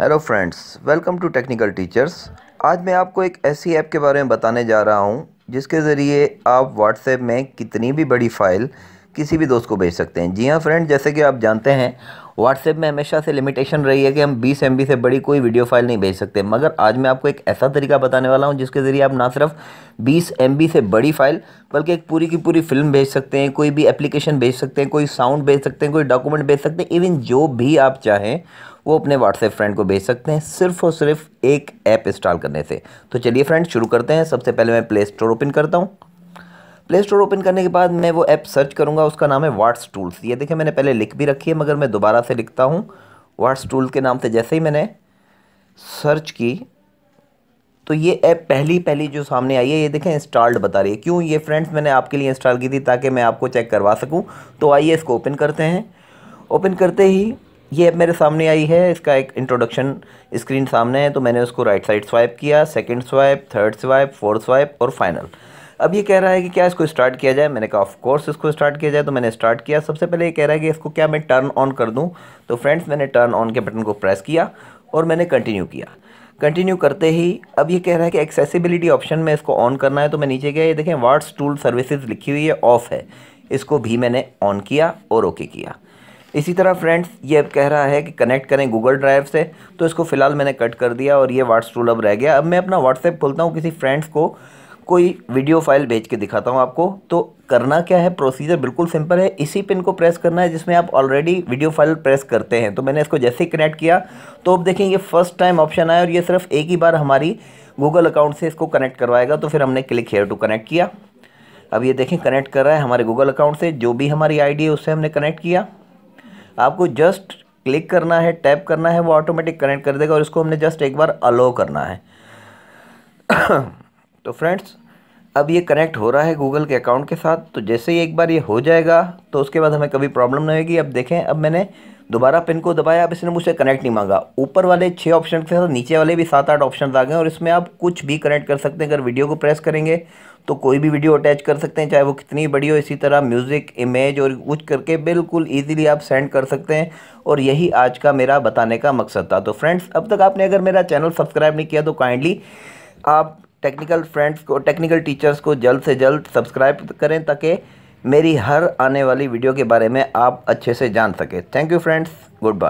hello friends welcome to technical teachers आज मैं आपको एक ऐसी ऐप के बारे में बताने जा रहा हूँ जिसके ज़रिए आप व्हाट्सएप में कितनी भी बड़ी फ़ाइल किसी भी दोस्त को भेज सकते हैं जी हाँ फ्रेंड जैसे कि आप जानते हैं व्हाट्सएप में हमेशा से लिमिटेशन रही है कि हम 20 एम से बड़ी कोई वीडियो फाइल नहीं भेज सकते मगर आज मैं आपको एक ऐसा तरीका बताने वाला हूं जिसके ज़रिए आप ना सिर्फ 20 एम से बड़ी फाइल बल्कि एक पूरी की पूरी फिल्म भेज सकते हैं कोई भी एप्लीकेशन भेज सकते हैं कोई साउंड भेज सकते हैं कोई डॉक्यूमेंट भेज सकते हैं इवन जो भी आप चाहें वो अपने व्हाट्सएप फ्रेंड को भेज सकते हैं सिर्फ और सिर्फ एक ऐप इंस्टॉल करने से तो चलिए फ्रेंड शुरू करते हैं सबसे पहले मैं प्ले स्टोर ओपन करता हूँ प्ले स्टोर ओपन करने के बाद मैं वो ऐप सर्च करूँगा उसका नाम है वाट्स टूल्स ये देखिए मैंने पहले लिख भी रखी है मगर मैं दोबारा से लिखता हूँ वाट्स टूल के नाम से जैसे ही मैंने सर्च की तो ये ऐप पहली पहली जो सामने आई है ये देखें इंस्टॉल्ड बता रही है क्यों ये फ्रेंड्स मैंने आपके लिए इंस्टॉल की थी ताकि मैं आपको चेक करवा सकूं तो आइए इसको ओपन करते हैं ओपन करते ही ये ऐप मेरे सामने आई है इसका एक इंट्रोडक्शन स्क्रीन सामने है तो मैंने उसको राइट साइड स्वाइप किया second swipe third swipe fourth swipe और फाइनल अब ये कह रहा है कि क्या इसको स्टार्ट किया जाए मैंने कहा ऑफकोर्स इसको स्टार्ट किया जाए तो मैंने स्टार्ट किया सबसे पहले ये कह रहा है कि इसको क्या मैं टर्न ऑन कर दूँ तो फ्रेंड्स मैंने टर्न ऑन के बटन को प्रेस किया और मैंने कंटिन्यू किया कंटिन्यू करते ही अब ये कह रहा है कि एक्सेसिबिलिटी ऑप्शन में इसको ऑन करना है तो मैं नीचे गया ये देखें वाट्स टूल सर्विसेज लिखी हुई है ऑफ़ है इसको भी मैंने ऑन किया और ओके किया इसी तरह फ्रेंड्स ये अब कह रहा है कि कनेक्ट करें गूगल ड्राइव से तो इसको फ़िलहाल मैंने कट कर दिया और ये वाट्स टूल अब रह गया अब मैं अपना व्हाट्सएप खोलता हूँ किसी फ्रेंड्स को कोई वीडियो फाइल भेज के दिखाता हूँ आपको तो करना क्या है प्रोसीजर बिल्कुल सिंपल है इसी पिन को प्रेस करना है जिसमें आप ऑलरेडी वीडियो फाइल प्रेस करते हैं तो मैंने इसको जैसे ही कनेक्ट किया तो अब देखें ये फर्स्ट टाइम ऑप्शन आया और ये सिर्फ एक ही बार हमारी गूगल अकाउंट से इसको कनेक्ट करवाएगा तो फिर हमने क्लिक हेयर टू कनेक्ट किया अब ये देखें कनेक्ट कर रहा है हमारे गूगल अकाउंट से जो भी हमारी आई है उससे हमने कनेक्ट किया आपको जस्ट क्लिक करना है टैप करना है वो ऑटोमेटिक कनेक्ट कर देगा और इसको हमने जस्ट एक बार अलो करना है तो फ्रेंड्स अब ये कनेक्ट हो रहा है गूगल के अकाउंट के साथ तो जैसे ही एक बार ये हो जाएगा तो उसके बाद हमें कभी प्रॉब्लम नहीं होगी अब देखें अब मैंने दोबारा पिन को दबाया अब इसने मुझसे कनेक्ट नहीं मांगा ऊपर वाले छः ऑप्शन के साथ नीचे वाले भी सात आठ ऑप्शन आ गए और इसमें आप कुछ भी कनेक्ट कर सकते हैं अगर वीडियो को प्रेस करेंगे तो कोई भी वीडियो अटैच कर सकते हैं चाहे वो कितनी बड़ी हो इसी तरह म्यूज़िक इमेज और कुछ करके बिल्कुल ईजिली आप सेंड कर सकते हैं और यही आज का मेरा बताने का मकसद था तो फ्रेंड्स अब तक आपने अगर मेरा चैनल सब्सक्राइब नहीं किया तो काइंडली आप टेक्निकल फ्रेंड्स को टेक्निकल टीचर्स को जल्द से जल्द सब्सक्राइब करें ताकि मेरी हर आने वाली वीडियो के बारे में आप अच्छे से जान सकें thank you friends good bye